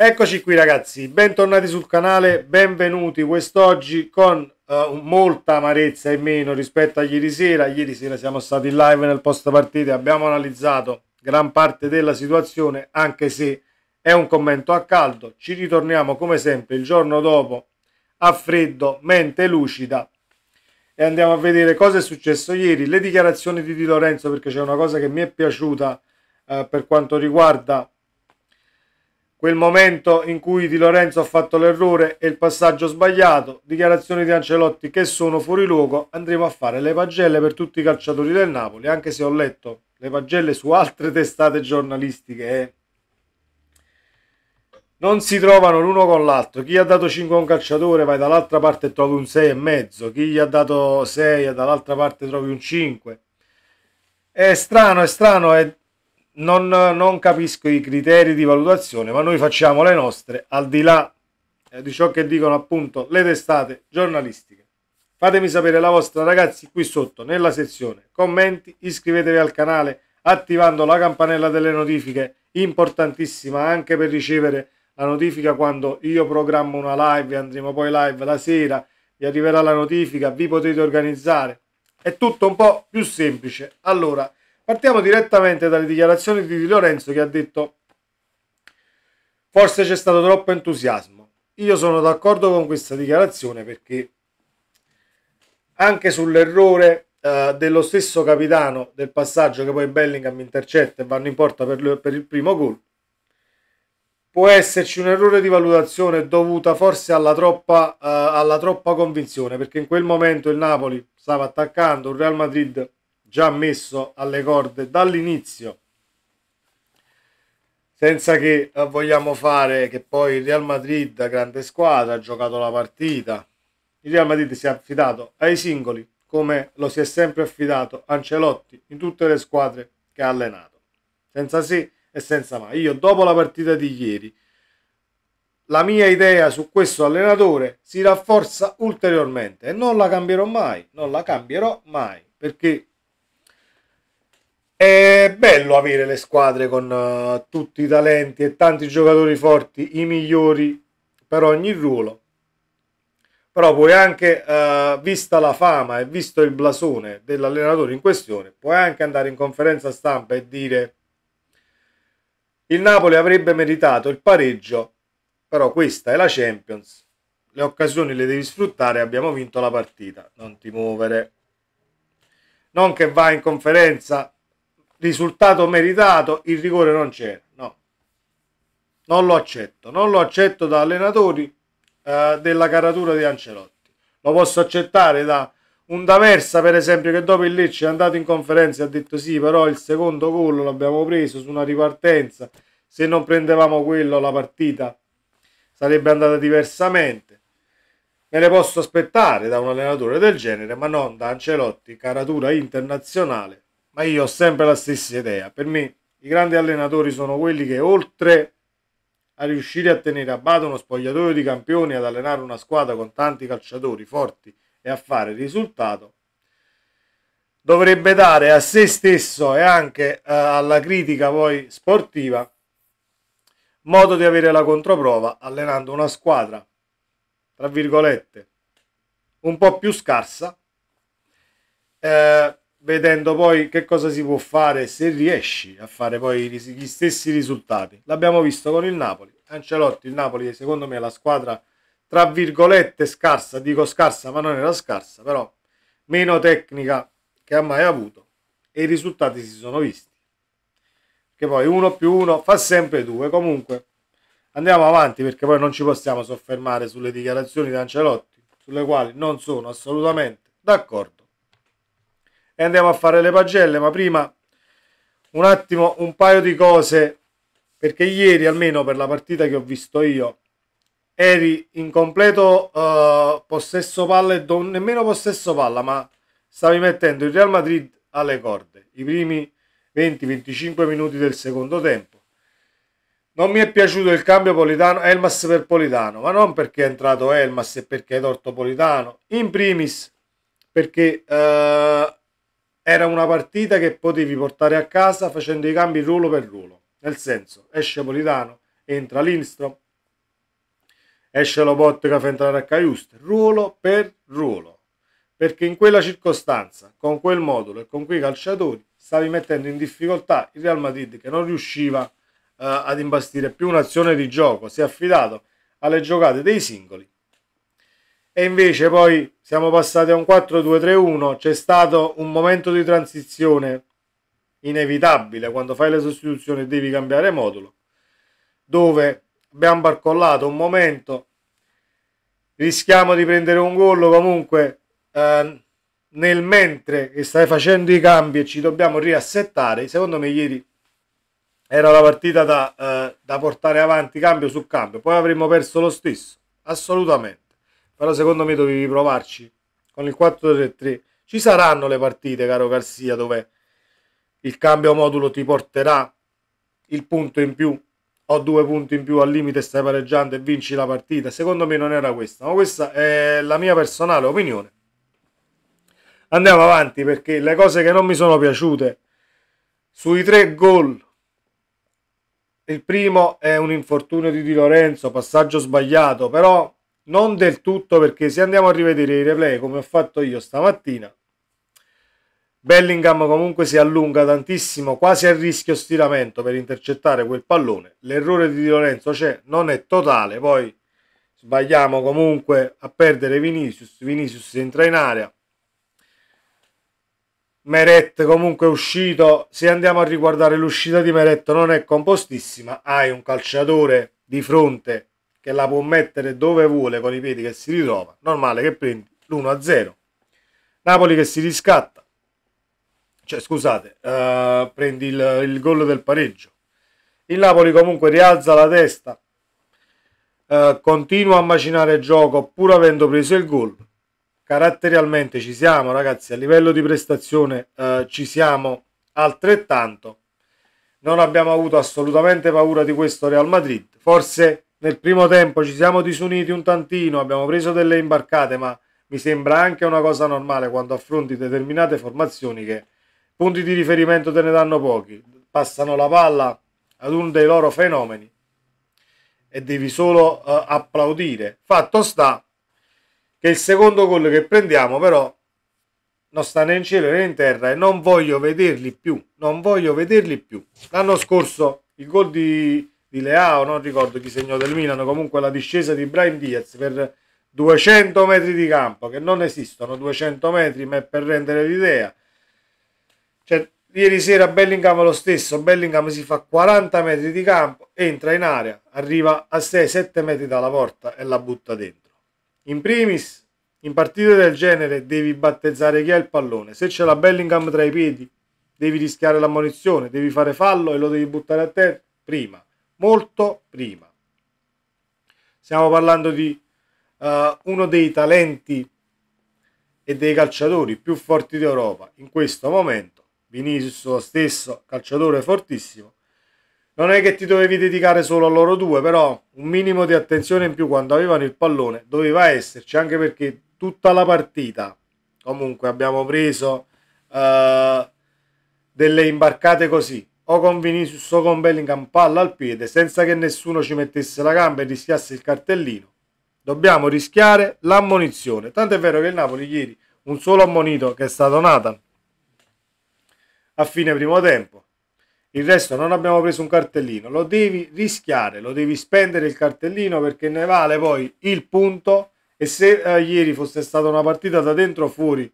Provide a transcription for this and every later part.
Eccoci qui ragazzi, bentornati sul canale, benvenuti quest'oggi con uh, molta amarezza in meno rispetto a ieri sera. Ieri sera siamo stati in live nel post partita, abbiamo analizzato gran parte della situazione, anche se è un commento a caldo. Ci ritorniamo come sempre il giorno dopo a freddo, mente lucida e andiamo a vedere cosa è successo ieri, le dichiarazioni di Di Lorenzo perché c'è una cosa che mi è piaciuta uh, per quanto riguarda quel momento in cui Di Lorenzo ha fatto l'errore e il passaggio sbagliato, dichiarazioni di Ancelotti che sono fuori luogo, andremo a fare le pagelle per tutti i calciatori del Napoli, anche se ho letto le pagelle su altre testate giornalistiche. Eh. Non si trovano l'uno con l'altro. Chi ha dato 5 a un calciatore vai dall'altra parte e trovi un 6 e mezzo, Chi gli ha dato 6 dall'altra parte trovi un 5. È strano, è strano, è non, non, capisco i criteri di valutazione, ma noi facciamo le nostre al di là eh, di ciò che dicono appunto le testate giornalistiche. Fatemi sapere la vostra ragazzi qui sotto nella sezione commenti, iscrivetevi al canale attivando la campanella delle notifiche, importantissima anche per ricevere la notifica quando io programmo una live, andremo poi live la sera, vi arriverà la notifica, vi potete organizzare. È tutto un po' più semplice. Allora, Partiamo direttamente dalle dichiarazioni di Di Lorenzo che ha detto forse c'è stato troppo entusiasmo. Io sono d'accordo con questa dichiarazione perché anche sull'errore eh, dello stesso capitano del passaggio che poi Bellingham intercetta e vanno in porta per, lui, per il primo gol, può esserci un errore di valutazione dovuta forse alla troppa, uh, alla troppa, convinzione, perché in quel momento il Napoli stava attaccando, il Real Madrid già messo alle corde dall'inizio senza che eh, vogliamo fare che poi il Real Madrid, grande squadra, ha giocato la partita. Il Real Madrid si è affidato ai singoli, come lo si è sempre affidato Ancelotti in tutte le squadre che ha allenato, senza sì e senza ma. Io dopo la partita di ieri, la mia idea su questo allenatore si rafforza ulteriormente e non la cambierò mai, non la cambierò mai, perché è bello avere le squadre con uh, tutti i talenti e tanti giocatori forti, i migliori per ogni ruolo. Però puoi anche, uh, vista la fama e visto il blasone dell'allenatore in questione, puoi anche andare in conferenza stampa e dire il Napoli avrebbe meritato il pareggio, però questa è la Champions, le occasioni le devi sfruttare, abbiamo vinto la partita, non ti muovere. Non che vai in conferenza risultato meritato, il rigore non c'era, no. Non lo accetto, non lo accetto da allenatori eh, della caratura di Ancelotti. Lo posso accettare da un D'Aversa, per esempio, che dopo il Lecce è andato in conferenza e ha detto sì, però il secondo gol l'abbiamo preso su una ripartenza, se non prendevamo quello la partita sarebbe andata diversamente. Me ne posso aspettare da un allenatore del genere, ma non da Ancelotti, caratura internazionale, ma io ho sempre la stessa idea. Per me i grandi allenatori sono quelli che oltre a riuscire a tenere a bada uno spogliatoio di campioni, ad allenare una squadra con tanti calciatori forti e a fare risultato, dovrebbe dare a se stesso e anche eh, alla critica poi sportiva modo di avere la controprova allenando una squadra, tra virgolette, un po' più scarsa, eh, vedendo poi che cosa si può fare se riesci a fare poi gli stessi risultati. L'abbiamo visto con il Napoli. Ancelotti, il Napoli secondo me è la squadra tra virgolette scarsa, dico scarsa ma non era scarsa, però meno tecnica che ha mai avuto e i risultati si sono visti. Che poi uno più uno fa sempre due, comunque andiamo avanti perché poi non ci possiamo soffermare sulle dichiarazioni di Ancelotti, sulle quali non sono assolutamente d'accordo e andiamo a fare le pagelle, ma prima un attimo un paio di cose, perché ieri almeno per la partita che ho visto io, eri in completo uh, possesso palla e don- nemmeno possesso palla, ma stavi mettendo il Real Madrid alle corde, i primi 20-25 minuti del secondo tempo. Non mi è piaciuto il cambio Politano, Elmas per Politano, ma non perché è entrato Elmas e perché è torto Politano. In primis perché eh, era una partita che potevi portare a casa facendo i cambi ruolo per ruolo. Nel senso, esce Politano, entra Lindstrom, esce Lobotka fa entrare a Caiust, ruolo per ruolo. Perché in quella circostanza, con quel modulo e con quei calciatori, stavi mettendo in difficoltà il Real Madrid che non riusciva eh, ad imbastire più un'azione di gioco, si è affidato alle giocate dei singoli e invece poi siamo passati a un 4-2-3-1, c'è stato un momento di transizione inevitabile, quando fai le sostituzioni devi cambiare modulo, dove abbiamo barcollato un momento, rischiamo di prendere un gol comunque eh, nel mentre che stai facendo i cambi e ci dobbiamo riassettare, secondo me ieri era la partita da, eh, da portare avanti cambio su cambio, poi avremmo perso lo stesso, assolutamente però secondo me dovevi provarci con il 4-3-3 ci saranno le partite caro Garcia dove il cambio modulo ti porterà il punto in più o due punti in più al limite stai pareggiando e vinci la partita secondo me non era questa ma questa è la mia personale opinione andiamo avanti perché le cose che non mi sono piaciute sui tre gol il primo è un infortunio di Di Lorenzo passaggio sbagliato però non del tutto perché se andiamo a rivedere i replay come ho fatto io stamattina Bellingham comunque si allunga tantissimo quasi a rischio stiramento per intercettare quel pallone l'errore di Di Lorenzo c'è non è totale poi sbagliamo comunque a perdere Vinicius Vinicius entra in area Meret comunque è uscito se andiamo a riguardare l'uscita di Meret non è compostissima hai un calciatore di fronte che la può mettere dove vuole con i piedi che si ritrova, normale che prendi l'1-0. Napoli che si riscatta, cioè scusate, eh, prendi il, il gol del pareggio. Il Napoli comunque rialza la testa, eh, continua a macinare il gioco pur avendo preso il gol. Caratterialmente ci siamo ragazzi, a livello di prestazione eh, ci siamo altrettanto. Non abbiamo avuto assolutamente paura di questo Real Madrid, forse nel primo tempo ci siamo disuniti un tantino, abbiamo preso delle imbarcate, ma mi sembra anche una cosa normale quando affronti determinate formazioni che punti di riferimento te ne danno pochi, passano la palla ad uno dei loro fenomeni e devi solo uh, applaudire. Fatto sta che il secondo gol che prendiamo però non sta né in cielo né in terra e non voglio vederli più, non voglio vederli più. L'anno scorso il gol di di Leao, non ricordo chi segnò del Milano, comunque la discesa di Brian Diaz per 200 metri di campo, che non esistono 200 metri, ma è per rendere l'idea. Cioè, ieri sera Bellingham lo stesso, Bellingham si fa 40 metri di campo, entra in area, arriva a 6-7 metri dalla porta e la butta dentro. In primis, in partite del genere devi battezzare chi ha il pallone. Se c'è la Bellingham tra i piedi, devi rischiare la devi fare fallo e lo devi buttare a terra prima molto prima. Stiamo parlando di uh, uno dei talenti e dei calciatori più forti d'Europa in questo momento. Vinicius stesso, calciatore fortissimo. Non è che ti dovevi dedicare solo a loro due, però un minimo di attenzione in più quando avevano il pallone doveva esserci, anche perché tutta la partita comunque abbiamo preso uh, delle imbarcate così, o con Vinicius o con Bellingham palla al piede senza che nessuno ci mettesse la gamba e rischiasse il cartellino. Dobbiamo rischiare l'ammonizione. Tanto è vero che il Napoli ieri un solo ammonito che è stato Nathan a fine primo tempo. Il resto non abbiamo preso un cartellino, lo devi rischiare, lo devi spendere il cartellino perché ne vale poi il punto e se eh, ieri fosse stata una partita da dentro o fuori,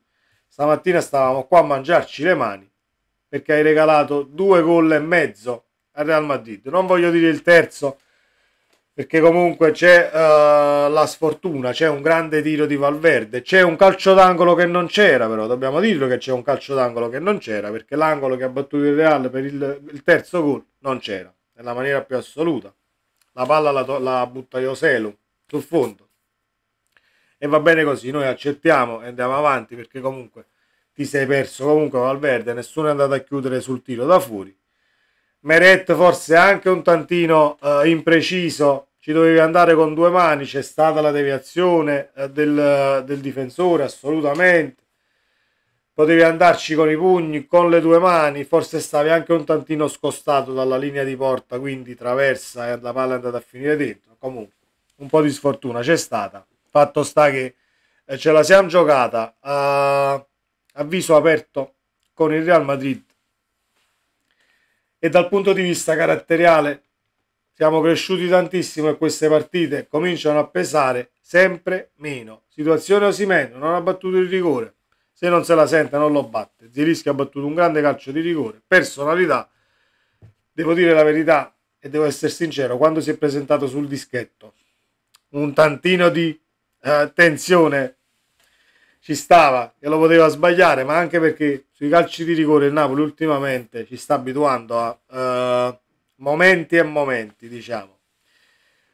stamattina stavamo qua a mangiarci le mani perché hai regalato due gol e mezzo al Real Madrid. Non voglio dire il terzo, perché comunque c'è uh, la sfortuna, c'è un grande tiro di Valverde, c'è un calcio d'angolo che non c'era, però dobbiamo dirlo che c'è un calcio d'angolo che non c'era, perché l'angolo che ha battuto il Real per il, il terzo gol non c'era, nella maniera più assoluta. La palla la, to- la butta Ioselu sul fondo. E va bene così, noi accettiamo e andiamo avanti perché comunque ti sei perso comunque Valverde, nessuno è andato a chiudere sul tiro da fuori. Meret forse anche un tantino eh, impreciso, ci dovevi andare con due mani, c'è stata la deviazione eh, del, del, difensore assolutamente. Potevi andarci con i pugni, con le due mani, forse stavi anche un tantino scostato dalla linea di porta, quindi traversa e la palla è andata a finire dentro. Comunque, un po' di sfortuna c'è stata. Fatto sta che eh, ce la siamo giocata. Uh, avviso aperto con il Real Madrid. E dal punto di vista caratteriale siamo cresciuti tantissimo e queste partite cominciano a pesare sempre meno. Situazione Osimeno, non ha battuto il rigore. Se non se la sente non lo batte. Zirischi ha battuto un grande calcio di rigore. Personalità, devo dire la verità e devo essere sincero, quando si è presentato sul dischetto un tantino di eh, tensione ci stava e lo poteva sbagliare, ma anche perché sui calci di rigore il Napoli ultimamente ci sta abituando a uh, momenti e momenti, diciamo.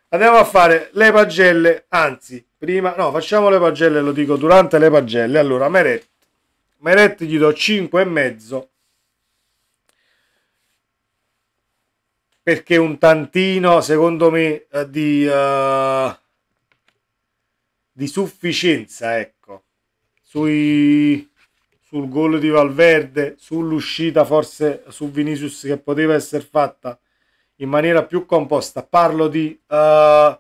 Andiamo a fare le pagelle, anzi, prima, no, facciamo le pagelle, lo dico durante le pagelle. Allora, Meret, Meret gli do e mezzo. perché un tantino, secondo me, eh, di, uh, di sufficienza, ecco sui, sul gol di Valverde, sull'uscita forse su Vinicius che poteva essere fatta in maniera più composta. Parlo di uh,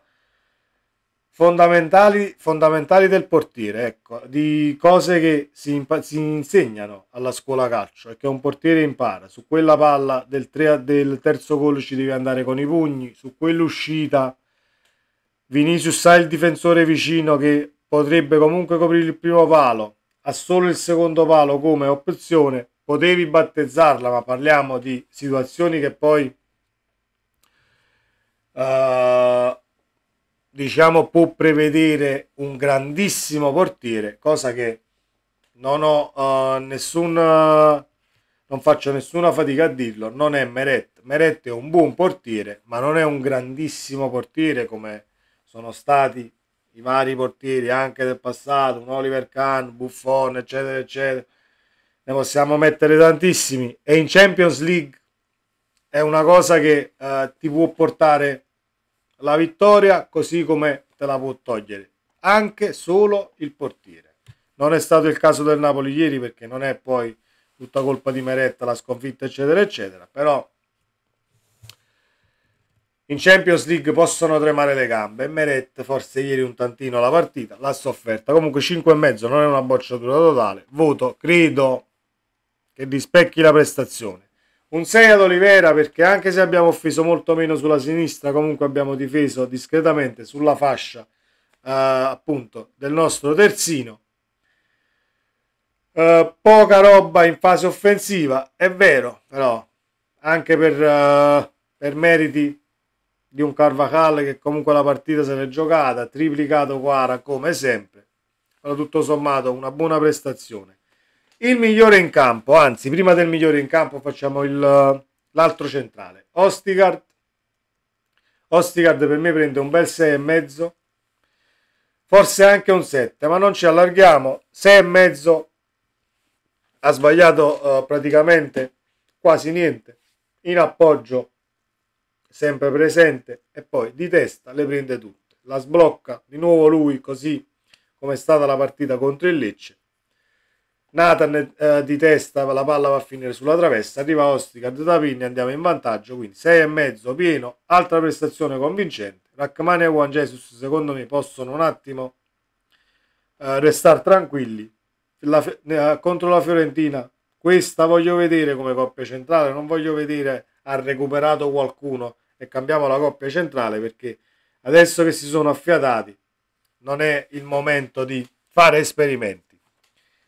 fondamentali, fondamentali, del portiere, ecco, di cose che si, impa- si, insegnano alla scuola calcio e che un portiere impara. Su quella palla del, tre- del terzo gol ci devi andare con i pugni, su quell'uscita. Vinicius ha il difensore vicino che potrebbe comunque coprire il primo palo, ha solo il secondo palo come opzione, potevi battezzarla, ma parliamo di situazioni che poi uh, diciamo può prevedere un grandissimo portiere, cosa che non ho uh, eh, nessuna non faccio nessuna fatica a dirlo, non è Meret. Meret è un buon portiere, ma non è un grandissimo portiere come sono stati i vari portieri anche del passato, un Oliver Kahn, Buffon, eccetera, eccetera. Ne possiamo mettere tantissimi. E in Champions League è una cosa che eh, ti può portare la vittoria così come te la può togliere. Anche solo il portiere. Non è stato il caso del Napoli ieri perché non è poi tutta colpa di Meretta, la sconfitta, eccetera, eccetera. Però in Champions League possono tremare le gambe. E Meret forse ieri un tantino la partita, l'ha sofferta. Comunque 5,5 non è una bocciatura totale. Voto, credo che rispecchi la prestazione. Un 6 ad Olivera perché anche se abbiamo offeso molto meno sulla sinistra, comunque abbiamo difeso discretamente sulla fascia eh, appunto del nostro terzino. Eh, poca roba in fase offensiva, è vero, però anche per, eh, per meriti di un Carvajal che comunque la partita se l'è giocata, triplicato Quara come sempre, però tutto sommato una buona prestazione. Il migliore in campo, anzi prima del migliore in campo facciamo l'altro centrale, Ostigard. Ostigard per me prende un bel 6,5, forse anche un 7, ma non ci allarghiamo, 6,5 ha sbagliato uh, praticamente quasi niente in appoggio sempre presente e poi di testa le prende tutte. La sblocca di nuovo lui così come è stata la partita contro il Lecce. Nathan eh, di testa, la palla va a finire sulla traversa, arriva Osticard da Pinne, andiamo in vantaggio, quindi e mezzo pieno, altra prestazione convincente. Rachmani e Juan Jesus secondo me possono un attimo eh, restare tranquilli. La, eh, contro la Fiorentina, questa voglio vedere come coppia centrale, non voglio vedere ha recuperato qualcuno e cambiamo la coppia centrale perché adesso che si sono affiatati non è il momento di fare esperimenti.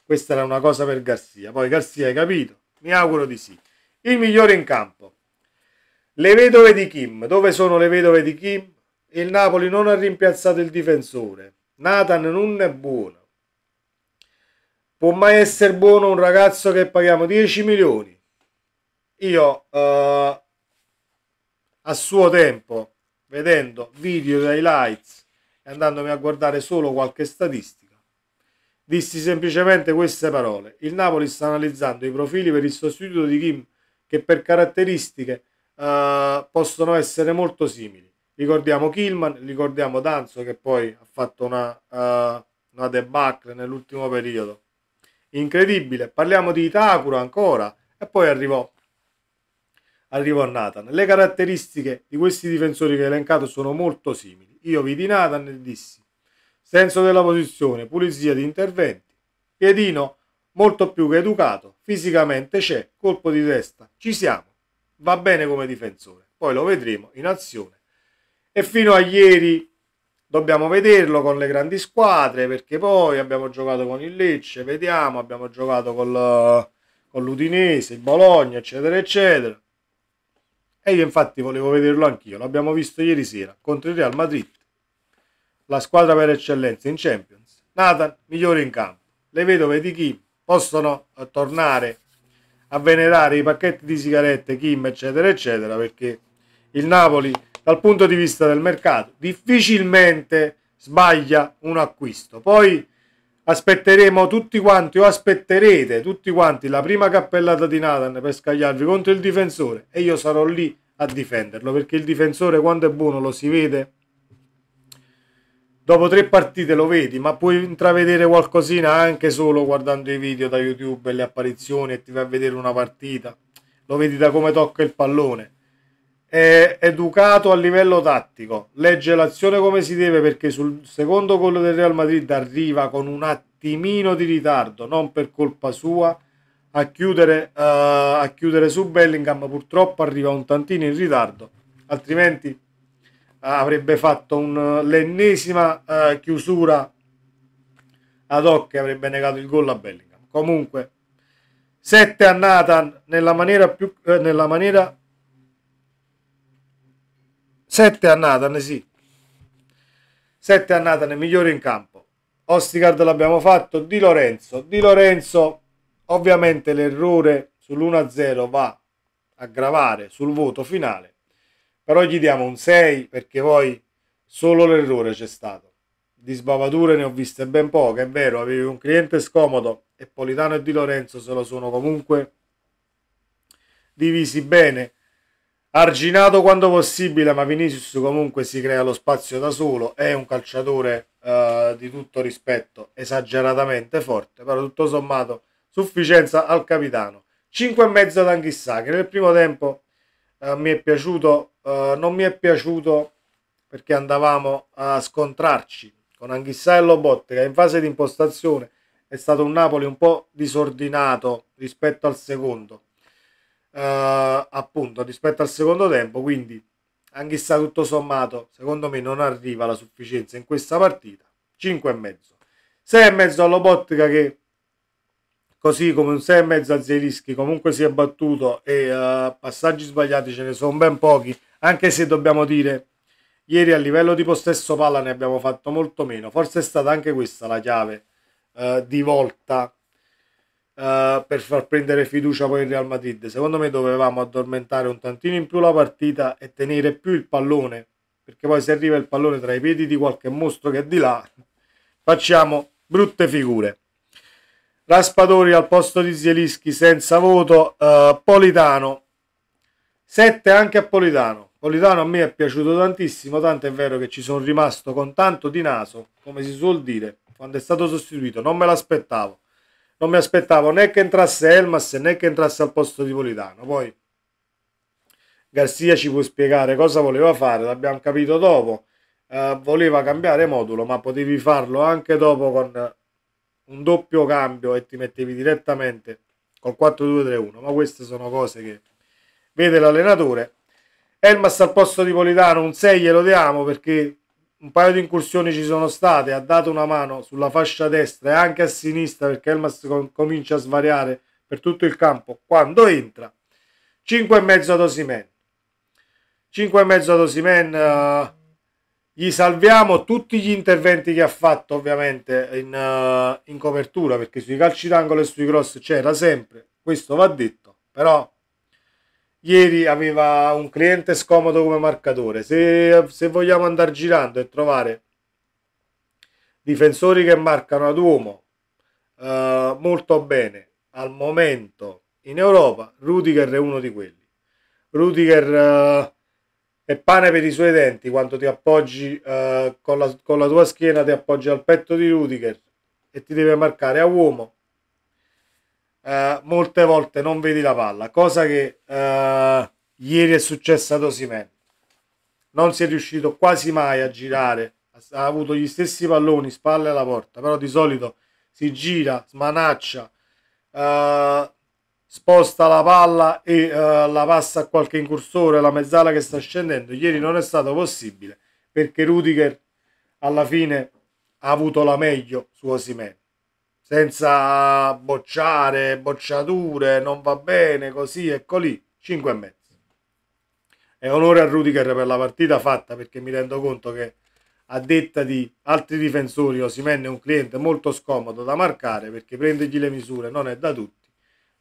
Questa era una cosa per Garzia. Poi Garzia hai capito? Mi auguro di sì. Il migliore in campo. Le vedove di Kim. Dove sono le vedove di Kim? Il Napoli non ha rimpiazzato il difensore. Nathan non è buono. Può mai essere buono un ragazzo che paghiamo 10 milioni io eh, a suo tempo, vedendo video dei lights e andandomi a guardare solo qualche statistica, dissi semplicemente queste parole. Il Napoli sta analizzando i profili per il sostituto di Kim che per caratteristiche eh, possono essere molto simili. Ricordiamo Kilman, ricordiamo Danzo che poi ha fatto una, eh, una debacle nell'ultimo periodo. Incredibile, parliamo di Itakura ancora e poi arrivò arrivo a Nathan. Le caratteristiche di questi difensori che ho elencato sono molto simili. Io vidi Nathan e dissi senso della posizione, pulizia di interventi, piedino molto più che educato, fisicamente c'è, colpo di testa, ci siamo, va bene come difensore, poi lo vedremo in azione. E fino a ieri dobbiamo vederlo con le grandi squadre perché poi abbiamo giocato con il Lecce, vediamo, abbiamo giocato eh, con l'Udinese, il Bologna, eccetera, eccetera. E io infatti volevo vederlo anch'io, l'abbiamo visto ieri sera contro il Real Madrid, la squadra per eccellenza in Champions. Nathan, migliore in campo. Le vedove di Kim possono eh, tornare a venerare i pacchetti di sigarette, Kim, eccetera, eccetera, perché il Napoli, dal punto di vista del mercato, difficilmente sbaglia un acquisto. Poi aspetteremo tutti quanti o aspetterete tutti quanti la prima cappellata di Nathan per scagliarvi contro il difensore e io sarò lì a difenderlo perché il difensore quando è buono lo si vede dopo tre partite lo vedi ma puoi intravedere qualcosina anche solo guardando i video da youtube e le apparizioni e ti vai a vedere una partita lo vedi da come tocca il pallone è educato a livello tattico, legge l'azione come si deve perché sul secondo gol del Real Madrid arriva con un attimino di ritardo, non per colpa sua, a chiudere, uh, a chiudere su Bellingham, purtroppo arriva un tantino in ritardo, altrimenti eh, avrebbe fatto un, l'ennesima uh, chiusura ad hoc e avrebbe negato il gol a Bellingham. Comunque, 7 a nella maniera più... Eh, nella maniera 7 annatane, sì. 7 annatane, migliore in campo. Ostigard l'abbiamo fatto, Di Lorenzo. Di Lorenzo, ovviamente l'errore sull'1-0 va a gravare sul voto finale, però gli diamo un 6 perché poi solo l'errore c'è stato. Di sbavature ne ho viste ben poche, è vero, avevi un cliente scomodo e Politano e Di Lorenzo se lo sono comunque divisi bene arginato quando possibile, ma Vinicius comunque si crea lo spazio da solo, è un calciatore eh, di tutto rispetto, esageratamente forte, però tutto sommato sufficienza al capitano. 5 e mezzo da Anghissà, che nel primo tempo eh, mi è piaciuto, eh, non mi è piaciuto perché andavamo a scontrarci con Anghissà e Lobottega in fase di impostazione. È stato un Napoli un po' disordinato rispetto al secondo eh, appunto rispetto al secondo tempo, quindi anche se tutto sommato, secondo me non arriva la sufficienza in questa partita. 5,5. 6,5 all'Obotka che così come un 6,5 a Zelischi comunque si è battuto e uh, passaggi sbagliati ce ne sono ben pochi, anche se dobbiamo dire ieri a livello di possesso palla ne abbiamo fatto molto meno. Forse è stata anche questa la chiave uh, di volta Uh, per far prendere fiducia poi il Real Madrid. Secondo me dovevamo addormentare un tantino in più la partita e tenere più il pallone, perché poi se arriva il pallone tra i piedi di qualche mostro che è di là, facciamo brutte figure. Raspadori al posto di Zielischi senza voto, uh, Politano 7 anche a Politano. Politano a me è piaciuto tantissimo, tanto è vero che ci sono rimasto con tanto di naso, come si suol dire, quando è stato sostituito, non me l'aspettavo non mi aspettavo né che entrasse Elmas né che entrasse al posto di Politano. Poi Garzia ci può spiegare cosa voleva fare, l'abbiamo capito dopo. Eh, voleva cambiare modulo, ma potevi farlo anche dopo con un doppio cambio e ti mettevi direttamente col 4-2-3-1. Ma queste sono cose che vede l'allenatore. Elmas al posto di Politano un 6 glielo diamo perché un paio di incursioni ci sono state, ha dato una mano sulla fascia destra e anche a sinistra perché Elmas comincia a svariare per tutto il campo quando entra. e 5,5 ad Osimen. mezzo ad Osimen. Uh, gli salviamo tutti gli interventi che ha fatto ovviamente in, uh, in copertura perché sui calci d'angolo e sui cross c'era sempre, questo va detto, però ieri aveva un cliente scomodo come marcatore. Se, se vogliamo andare girando e trovare difensori che marcano ad uomo eh, molto bene al momento in Europa, Rudiger è uno di quelli. Rudiger eh, è pane per i suoi denti quando ti appoggi eh, con, la, con la tua schiena, ti appoggi al petto di Rudiger e ti deve marcare a uomo eh, molte volte non vedi la palla, cosa che eh, ieri è successa ad Osimen. Non si è riuscito quasi mai a girare, ha avuto gli stessi palloni, spalle alla porta, però di solito si gira, smanaccia, eh, sposta la palla e eh, la passa a qualche incursore, la mezzala che sta scendendo. Ieri non è stato possibile perché Rudiger alla fine ha avuto la meglio su Osimen senza bocciare, bocciature, non va bene, così, eccoli, 5 e mezzo. E onore a Rudiger per la partita fatta, perché mi rendo conto che a detta di altri difensori Osimen è un cliente molto scomodo da marcare, perché prendergli le misure non è da tutti.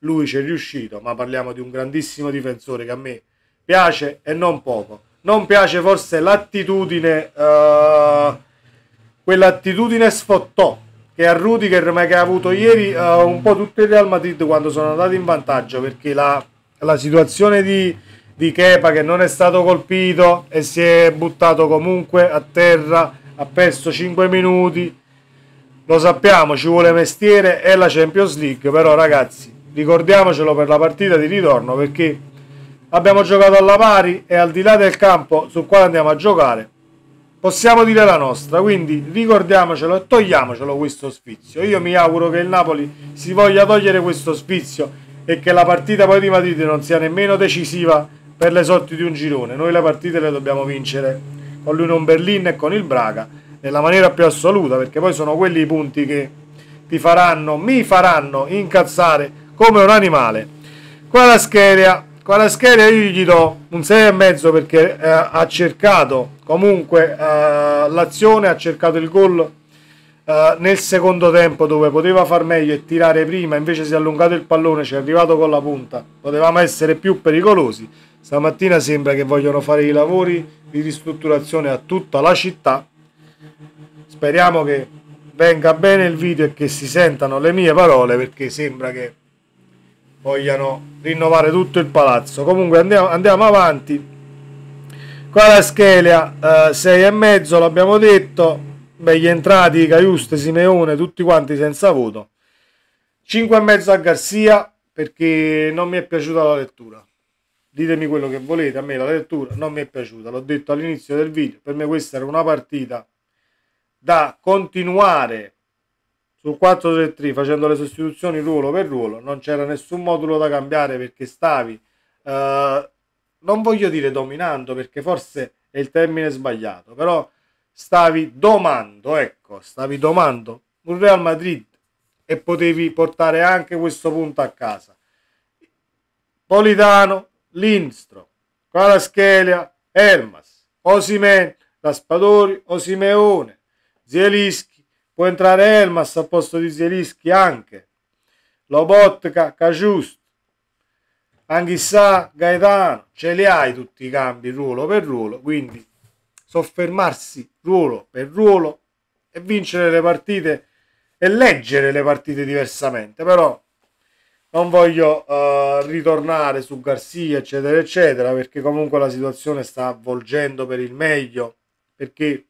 Lui ci è riuscito, ma parliamo di un grandissimo difensore che a me piace e non poco. Non piace forse l'attitudine, uh, quell'attitudine sfottò che a Rudiger ma che ha avuto ieri uh, un po' tutto il Real Madrid quando sono andati in vantaggio perché la, la situazione di, di Kepa che non è stato colpito e si è buttato comunque a terra ha perso 5 minuti lo sappiamo ci vuole mestiere è la Champions League però ragazzi ricordiamocelo per la partita di ritorno perché abbiamo giocato alla pari e al di là del campo sul quale andiamo a giocare possiamo dire la nostra, quindi ricordiamocelo e togliamocelo questo sfizio. Io mi auguro che il Napoli si voglia togliere questo sfizio e che la partita poi di Madrid non sia nemmeno decisiva per le sorti di un girone. Noi le partite le dobbiamo vincere con l'Union Berlin e con il Braga nella maniera più assoluta, perché poi sono quelli i punti che ti faranno, mi faranno incazzare come un animale. Qua la scheria con la scheda io gli do un 6,5 perché eh, ha cercato comunque eh, l'azione, ha cercato il gol eh, nel secondo tempo dove poteva far meglio e tirare prima, invece si è allungato il pallone, ci è arrivato con la punta, potevamo essere più pericolosi. Stamattina sembra che vogliono fare i lavori di ristrutturazione a tutta la città. Speriamo che venga bene il video e che si sentano le mie parole perché sembra che vogliano rinnovare tutto il palazzo. Comunque andiamo, andiamo avanti. Qua la Schelia, 6,5 eh, l'abbiamo detto. Beh, gli entrati Caiuste, Simeone, tutti quanti senza voto. e mezzo a Garzia perché non mi è piaciuta la lettura. Ditemi quello che volete, a me la lettura non mi è piaciuta, l'ho detto all'inizio del video, per me questa era una partita da continuare sul 4-3-3 facendo le sostituzioni ruolo per ruolo non c'era nessun modulo da cambiare perché stavi, eh, non voglio dire dominando perché forse è il termine sbagliato, però stavi domando, ecco, stavi domando un Real Madrid e potevi portare anche questo punto a casa. Politano, Lindstrom, Caraschelia, Hermas Osimè Raspadori, Osimeone, Zielis Può entrare Elmas al posto di Zielinski anche. Lobotka, Cajust, Anghissà, Gaetano, ce li hai tutti i cambi ruolo per ruolo, quindi soffermarsi ruolo per ruolo e vincere le partite e leggere le partite diversamente, però non voglio uh, ritornare su Garcia, eccetera, eccetera, perché comunque la situazione sta avvolgendo per il meglio, perché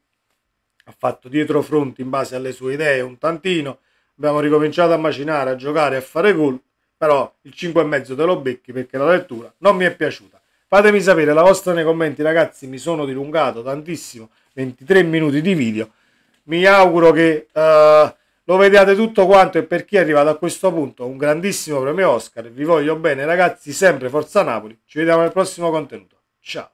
ha fatto dietro fronte in base alle sue idee un tantino, abbiamo ricominciato a macinare, a giocare, a fare gol, però il 5,5 te lo becchi perché la lettura non mi è piaciuta. Fatemi sapere la vostra nei commenti ragazzi, mi sono dilungato tantissimo, 23 minuti di video, mi auguro che uh, lo vediate tutto quanto e per chi è arrivato a questo punto un grandissimo premio Oscar, vi voglio bene ragazzi, sempre Forza Napoli, ci vediamo nel prossimo contenuto, ciao!